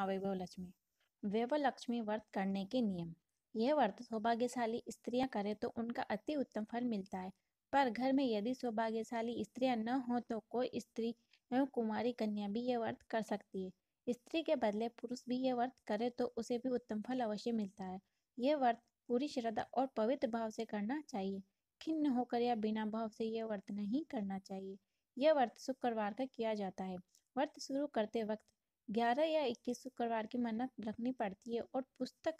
अवयव हाँ, लक्ष्मी वैभव लक्ष्मी व्रत करने के नियम यह व्रत सौभाग्यशाली स्त्रियां करें तो उनका अति उत्तम फल मिलता है पर घर में यदि सौभाग्यशाली स्त्रियां न हो तो कोई स्त्री एवं कुमारी कन्या भी यह व्रत कर सकती है स्त्री के बदले पुरुष भी यह व्रत करे तो उसे भी उत्तम फल अवश्य मिलता है यह व्रत पूरी श्रद्धा और पवित्र भाव से करना चाहिए खिन्न होकर या बिना भाव से यह व्रत नहीं करना चाहिए यह व्रत शुक्रवार का किया जाता है व्रत शुरू करते वक्त ग्यारह या इक्कीस शुक्रवार की मन्नत रखनी पड़ती है और पुस्तक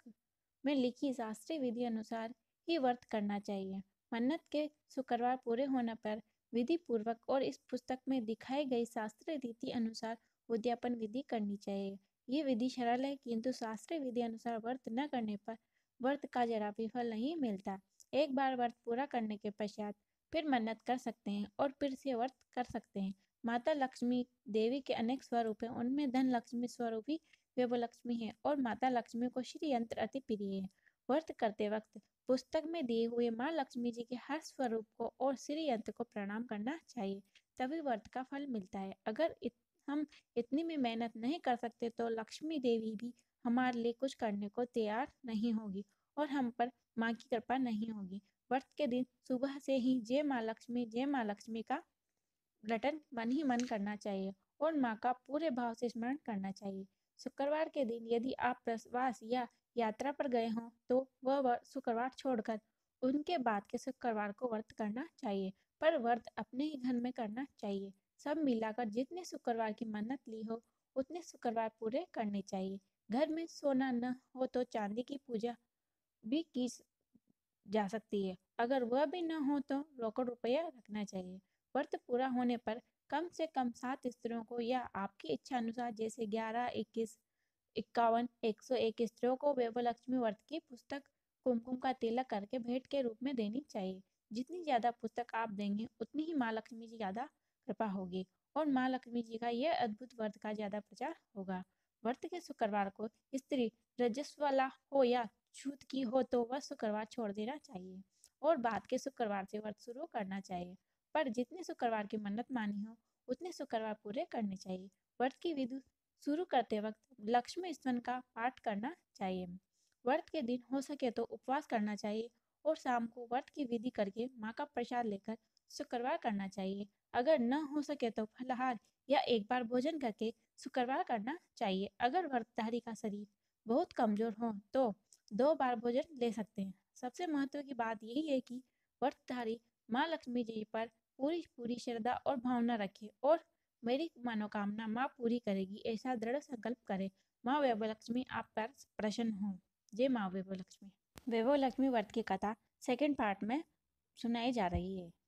में लिखी शास्त्रीय विधि अनुसार ही व्रत करना चाहिए मन्नत के शुक्रवार पूरे होने पर विधि पूर्वक और इस पुस्तक में दिखाई गई शास्त्रीय रीति अनुसार उद्यापन विधि करनी चाहिए ये विधि सरल है किंतु शास्त्रीय विधि अनुसार व्रत न करने पर व्रत का जरा भी फल नहीं मिलता एक बार व्रत पूरा करने के पश्चात फिर मन्नत कर सकते हैं और फिर से व्रत कर सकते हैं माता लक्ष्मी देवी के अनेक स्वरूप है उनमें धन लक्ष्मी स्वरूप ही लक्ष्मी है और माता लक्ष्मी को श्री यंत्र अति प्रिय है व्रत करते वक्त पुस्तक में दिए हुए माँ लक्ष्मी जी के हर स्वरूप को और श्री यंत्र को प्रणाम करना चाहिए तभी व्रत का फल मिलता है अगर इत, हम इतनी भी मेहनत नहीं कर सकते तो लक्ष्मी देवी भी हमारे लिए कुछ करने को तैयार नहीं होगी और हम पर माँ की कृपा नहीं होगी व्रत के दिन सुबह से ही जय माँ लक्ष्मी जय माँ लक्ष्मी का रटन मन ही मन करना चाहिए और माँ का पूरे भाव से स्मरण करना चाहिए शुक्रवार के दिन यदि आप प्रवास या यात्रा पर गए हों तो वह शुक्रवार छोड़कर उनके बाद के शुक्रवार को व्रत करना चाहिए पर व्रत अपने ही घर में करना चाहिए सब मिलाकर जितने शुक्रवार की मन्नत ली हो उतने शुक्रवार पूरे करने चाहिए घर में सोना न हो तो चांदी की पूजा भी की जा सकती है अगर वह भी न हो तो रोकड़ रुपया रखना चाहिए व्रत पूरा होने पर कम से कम सात स्त्रियों को या आपकी इच्छा अनुसार जैसे ग्यारह इक्कीस इक्यावन एक सौ एक स्त्रियों को वैभलक्ष्मी व्रत की पुस्तक कुमकुम का तिलक करके भेंट के रूप में देनी चाहिए जितनी ज्यादा पुस्तक आप देंगे उतनी ही माँ लक्ष्मी जी ज्यादा कृपा होगी और माँ लक्ष्मी जी का यह अद्भुत व्रत का ज्यादा प्रचार होगा व्रत के शुक्रवार को स्त्री रजस्वला हो या छूत की हो तो वह शुक्रवार छोड़ देना चाहिए और बाद के शुक्रवार से व्रत शुरू करना चाहिए पर जितने शुक्रवार की मन्नत मानी हो उतने शुक्रवार पूरे करने चाहिए व्रत की विधि शुरू करते वक्त लक्ष्मी स्तन का पाठ करना चाहिए व्रत के दिन हो सके तो उपवास करना चाहिए और शाम को व्रत की विधि करके माँ का प्रसाद लेकर शुक्रवार करना चाहिए अगर न हो सके तो फलाहार या एक बार भोजन करके शुक्रवार करना चाहिए अगर व्रतधारी का शरीर बहुत कमजोर हो तो दो बार भोजन ले सकते हैं सबसे महत्व की बात यही है कि व्रतधारी माँ लक्ष्मी जी पर पूरी पूरी श्रद्धा और भावना रखें और मेरी मनोकामना माँ पूरी करेगी ऐसा दृढ़ संकल्प करे माँ वैभव लक्ष्मी आप पर प्रसन्न हो जय माँ वैभव लक्ष्मी वैभव लक्ष्मी व्रत की कथा सेकेंड पार्ट में सुनाई जा रही है